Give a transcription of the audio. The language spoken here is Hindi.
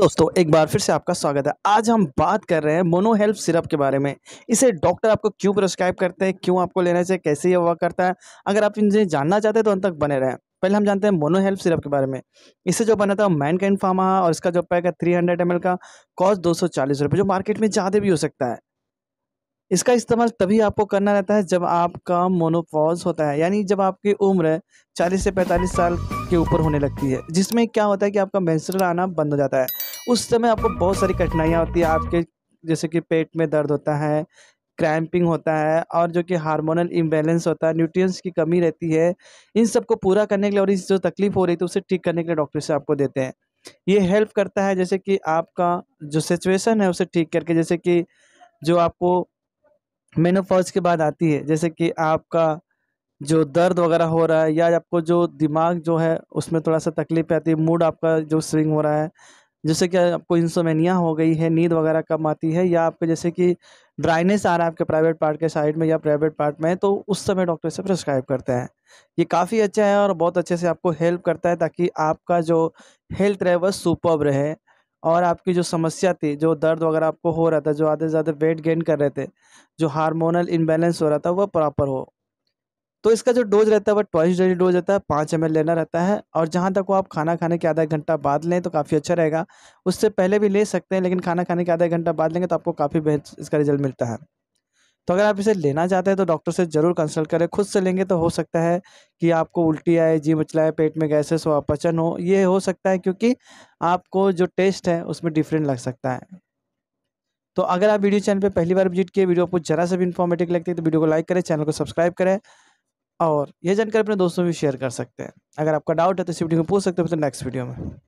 दोस्तों एक बार फिर से आपका स्वागत है आज हम बात कर रहे हैं मोनो हेल्प सिरप के बारे में इसे डॉक्टर आपको क्यों प्रिस्क्राइब करते हैं क्यों आपको लेना चाहिए कैसे ये वर्क करता है अगर आप इनसे जानना चाहते हैं तो अंत तक बने रहें पहले हम जानते हैं मोनो हेल्प सिरप के बारे में इसे जो बना था मैन कैंड फार्मा और इसका जो पैक है थ्री हंड्रेड एम का कॉस्ट दो सौ चालीस रुपये जो मार्केट में ज़्यादा भी हो सकता है इसका इस्तेमाल तभी आपको करना रहता है जब आपका मोनोपॉज होता है यानी जब आपकी उम्र 40 से 45 साल के ऊपर होने लगती है जिसमें क्या होता है कि आपका मेंस्ट्रुअल आना बंद हो जाता है उस समय आपको बहुत सारी कठिनाइयाँ होती है आपके जैसे कि पेट में दर्द होता है क्रैम्पिंग होता है और जो कि हार्मोनल इम्बेलेंस होता है न्यूट्रिएंट्स की कमी रहती है इन सब को पूरा करने के लिए और इस जो तकलीफ हो रही थी उसे ठीक करने के लिए डॉक्टर से आपको देते हैं ये हेल्प करता है जैसे कि आपका जो सिचुएशन है उसे ठीक करके जैसे कि जो आपको मेनोपॉज के बाद आती है जैसे कि आपका जो दर्द वगैरह हो रहा है या आपको जो दिमाग जो है उसमें थोड़ा सा तकलीफ आती है मूड आपका जो स्विंग हो रहा है जैसे कि आपको इंसोमेनिया हो गई है नींद वगैरह कम आती है या आपके जैसे कि ड्राइनेस आ रहा है आपके प्राइवेट पार्ट के साइड में या प्राइवेट पार्ट में तो उस समय डॉक्टर से प्रिस्क्राइब करते हैं ये काफ़ी अच्छा है और बहुत अच्छे से आपको हेल्प करता है ताकि आपका जो हेल्थ रहे वह सुपर रहे और आपकी जो समस्या थी जो दर्द वगैरह आपको हो रहा था जो आधे से ज़्यादा वेट गेन कर रहे थे जो हार्मोनल इम्बेलेंस हो रहा था वह प्रॉपर हो तो इसका जो डोज रहता है वह ट्वाइस डेली डोज रहता है पाँच एम लेना रहता है और जहाँ तक वो आप खाना खाने के आधा घंटा बाद लें तो काफ़ी अच्छा रहेगा उससे पहले भी ले सकते हैं लेकिन खाना खाने के आधा घंटा बाद लेंगे तो आपको काफ़ी बेहतर इसका रिजल्ट मिलता है तो अगर आप इसे लेना चाहते हैं तो डॉक्टर से ज़रूर कंसल्ट करें खुद से लेंगे तो हो सकता है कि आपको उल्टी आए जी मचलाए पेट में गैसेस हो अपचन हो ये हो सकता है क्योंकि आपको जो टेस्ट है उसमें डिफरेंट लग सकता है तो अगर आप वीडियो चैनल पर पहली बार विजिट किए वीडियो आपको जरा सा भी इन्फॉर्मेटिव लगती है तो वीडियो को लाइक करें चैनल को सब्सक्राइब करें और यह जानकारी अपने दोस्तों में भी शेयर कर सकते हैं अगर आपका डाउट है तो इस वीडियो में पूछ सकते हैं तो नेक्स्ट वीडियो में